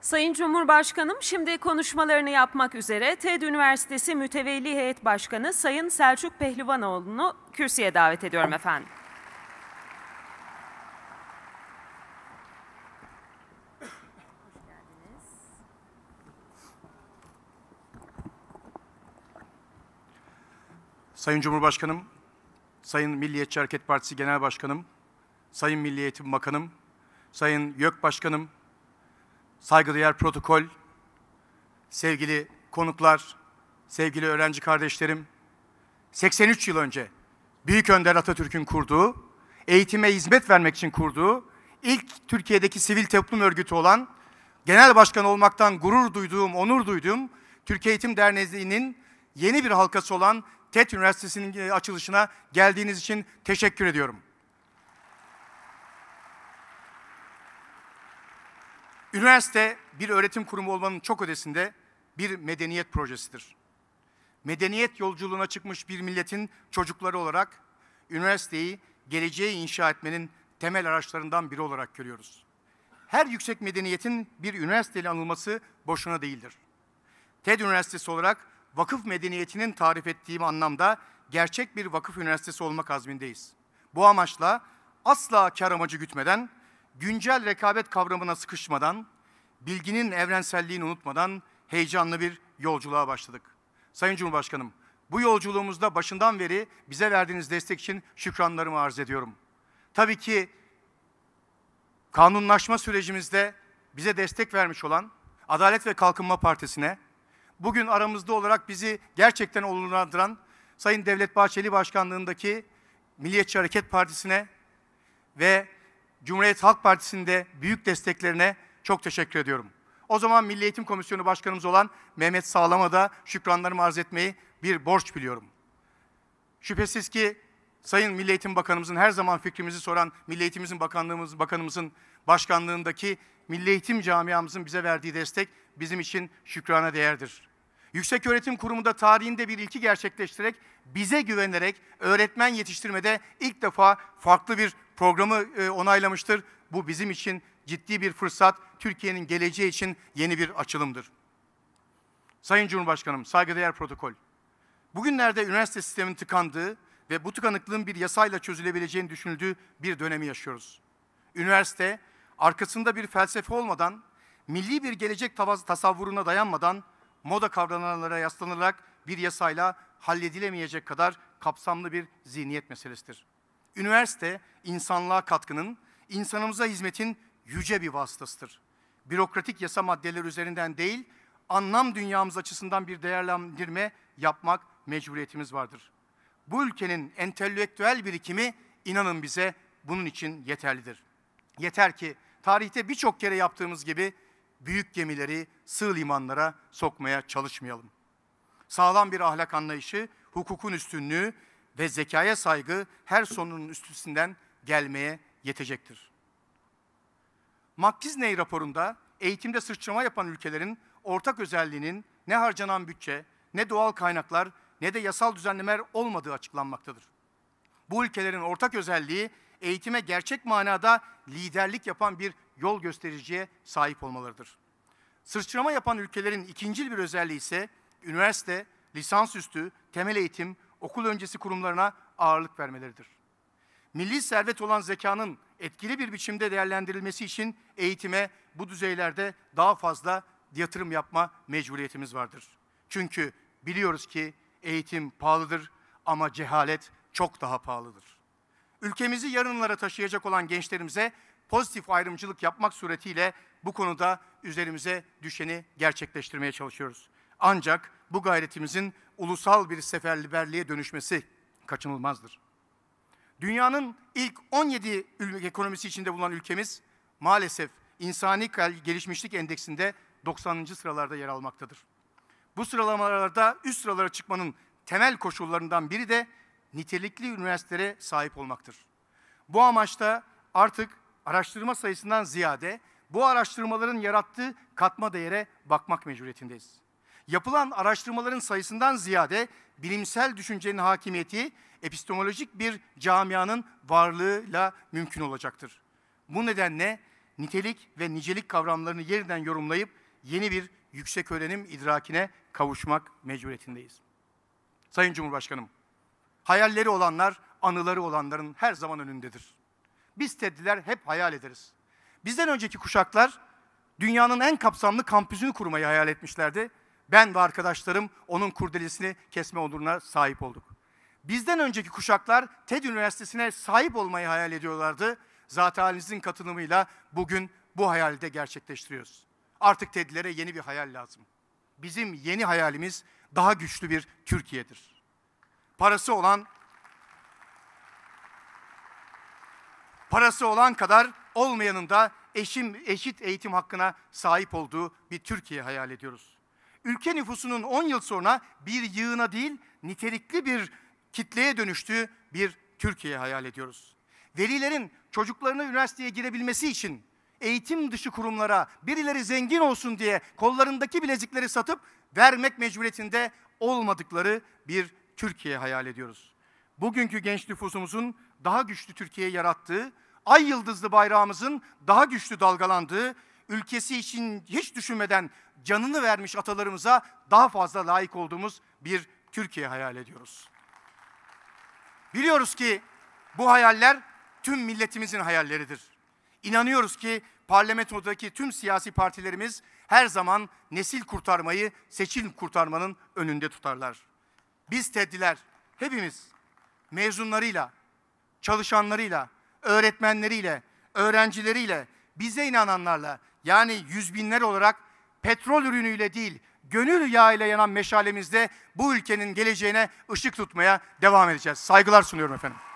Sayın Cumhurbaşkanım şimdi konuşmalarını yapmak üzere TED Üniversitesi Mütevelli Heyet Başkanı Sayın Selçuk Pehlivanoğlu'nu kürsüye davet ediyorum efendim. Sayın Cumhurbaşkanım, Sayın Milliyetçi Hareket Partisi Genel Başkanım, Sayın Milli Eğitim Bakanım, Sayın YÖK Başkanım, saygıdeğer protokol, sevgili konuklar, sevgili öğrenci kardeşlerim, 83 yıl önce Büyük Önder Atatürk'ün kurduğu, eğitime hizmet vermek için kurduğu, ilk Türkiye'deki sivil toplum örgütü olan, genel başkan olmaktan gurur duyduğum, onur duyduğum Türkiye Eğitim Derneği'nin yeni bir halkası olan TED Üniversitesi'nin e, açılışına geldiğiniz için teşekkür ediyorum. Üniversite bir öğretim kurumu olmanın çok ötesinde bir medeniyet projesidir. Medeniyet yolculuğuna çıkmış bir milletin çocukları olarak üniversiteyi geleceği inşa etmenin temel araçlarından biri olarak görüyoruz. Her yüksek medeniyetin bir üniversiteyle anılması boşuna değildir. TED Üniversitesi olarak vakıf medeniyetinin tarif ettiğim anlamda gerçek bir vakıf üniversitesi olmak azmindeyiz. Bu amaçla asla kar amacı gütmeden güncel rekabet kavramına sıkışmadan, bilginin evrenselliğini unutmadan heyecanlı bir yolculuğa başladık. Sayın Cumhurbaşkanım, bu yolculuğumuzda başından beri bize verdiğiniz destek için şükranlarımı arz ediyorum. Tabii ki kanunlaşma sürecimizde bize destek vermiş olan Adalet ve Kalkınma Partisi'ne, bugün aramızda olarak bizi gerçekten onurlandıran Sayın Devlet Bahçeli Başkanlığındaki Milliyetçi Hareket Partisi'ne ve Cumhuriyet Halk Partisi'nin de büyük desteklerine çok teşekkür ediyorum. O zaman Milli Eğitim Komisyonu Başkanımız olan Mehmet Sağlam'a da şükranlarımı arz etmeyi bir borç biliyorum. Şüphesiz ki Sayın Milli Eğitim Bakanımızın her zaman fikrimizi soran Milli Eğitimimizin Bakanlığımız, Bakanımızın başkanlığındaki Milli Eğitim Camiamızın bize verdiği destek bizim için şükrana değerdir. Yüksek Öğretim da tarihinde bir ilki gerçekleştirerek, bize güvenerek öğretmen yetiştirmede ilk defa farklı bir programı e, onaylamıştır. Bu bizim için ciddi bir fırsat, Türkiye'nin geleceği için yeni bir açılımdır. Sayın Cumhurbaşkanım, saygıdeğer protokol. Bugünlerde üniversite sistemin tıkandığı ve bu tıkanıklığın bir yasayla çözülebileceğini düşünüldüğü bir dönemi yaşıyoruz. Üniversite, arkasında bir felsefe olmadan, milli bir gelecek tasavvuruna dayanmadan, moda kavramlara yaslanarak bir yasayla halledilemeyecek kadar kapsamlı bir zihniyet meselesidir. Üniversite insanlığa katkının, insanımıza hizmetin yüce bir vasıtasıdır. Bürokratik yasa maddeleri üzerinden değil, anlam dünyamız açısından bir değerlendirme yapmak mecburiyetimiz vardır. Bu ülkenin entelektüel birikimi inanın bize bunun için yeterlidir. Yeter ki tarihte birçok kere yaptığımız gibi büyük gemileri sığ limanlara sokmaya çalışmayalım. Sağlam bir ahlak anlayışı, hukukun üstünlüğü ve zekaya saygı her sonunun üstesinden gelmeye yetecektir. McKinsey raporunda eğitimde sıçrama yapan ülkelerin ortak özelliğinin ne harcanan bütçe, ne doğal kaynaklar, ne de yasal düzenlemeler olmadığı açıklanmaktadır. Bu ülkelerin ortak özelliği eğitime gerçek manada liderlik yapan bir yol göstericiye sahip olmalarıdır. Sırçrama yapan ülkelerin ikinci bir özelliği ise üniversite, lisansüstü, temel eğitim, okul öncesi kurumlarına ağırlık vermeleridir. Milli servet olan zekanın etkili bir biçimde değerlendirilmesi için eğitime bu düzeylerde daha fazla yatırım yapma mecburiyetimiz vardır. Çünkü biliyoruz ki eğitim pahalıdır ama cehalet çok daha pahalıdır. Ülkemizi yarınlara taşıyacak olan gençlerimize pozitif ayrımcılık yapmak suretiyle bu konuda üzerimize düşeni gerçekleştirmeye çalışıyoruz. Ancak bu gayretimizin ulusal bir seferberliğe dönüşmesi kaçınılmazdır. Dünyanın ilk 17 ekonomisi içinde bulunan ülkemiz maalesef insani gelişmişlik endeksinde 90. sıralarda yer almaktadır. Bu sıralamalarda üst sıralara çıkmanın temel koşullarından biri de nitelikli üniversitelere sahip olmaktır. Bu amaçta artık araştırma sayısından ziyade bu araştırmaların yarattığı katma değere bakmak mecburiyetindeyiz yapılan araştırmaların sayısından ziyade bilimsel düşüncenin hakimiyeti epistemolojik bir camianın varlığıyla mümkün olacaktır. Bu nedenle nitelik ve nicelik kavramlarını yeniden yorumlayıp yeni bir yüksek öğrenim idrakine kavuşmak mecburiyetindeyiz. Sayın Cumhurbaşkanım, hayalleri olanlar, anıları olanların her zaman önündedir. Biz TED'liler hep hayal ederiz. Bizden önceki kuşaklar dünyanın en kapsamlı kampüsünü kurmayı hayal etmişlerdi. Ben ve arkadaşlarım onun kurdelesini kesme onuruna sahip olduk. Bizden önceki kuşaklar TED Üniversitesi'ne sahip olmayı hayal ediyorlardı. Zaten halinizin katılımıyla bugün bu hayali de gerçekleştiriyoruz. Artık TED'lere yeni bir hayal lazım. Bizim yeni hayalimiz daha güçlü bir Türkiye'dir. Parası olan parası olan kadar olmayanın da eşim, eşit eğitim hakkına sahip olduğu bir Türkiye hayal ediyoruz ülke nüfusunun 10 yıl sonra bir yığına değil nitelikli bir kitleye dönüştüğü bir Türkiye hayal ediyoruz. Velilerin çocuklarını üniversiteye girebilmesi için eğitim dışı kurumlara birileri zengin olsun diye kollarındaki bilezikleri satıp vermek mecburiyetinde olmadıkları bir Türkiye hayal ediyoruz. Bugünkü genç nüfusumuzun daha güçlü Türkiye yarattığı, ay yıldızlı bayrağımızın daha güçlü dalgalandığı ülkesi için hiç düşünmeden canını vermiş atalarımıza daha fazla layık olduğumuz bir Türkiye hayal ediyoruz. Biliyoruz ki bu hayaller tüm milletimizin hayalleridir. İnanıyoruz ki parlamentodaki tüm siyasi partilerimiz her zaman nesil kurtarmayı seçim kurtarmanın önünde tutarlar. Biz teddiler, hepimiz mezunlarıyla, çalışanlarıyla, öğretmenleriyle, öğrencileriyle, bize inananlarla, yani yüz binler olarak petrol ürünüyle değil, gönül yağıyla yanan meşalemizde bu ülkenin geleceğine ışık tutmaya devam edeceğiz. Saygılar sunuyorum efendim.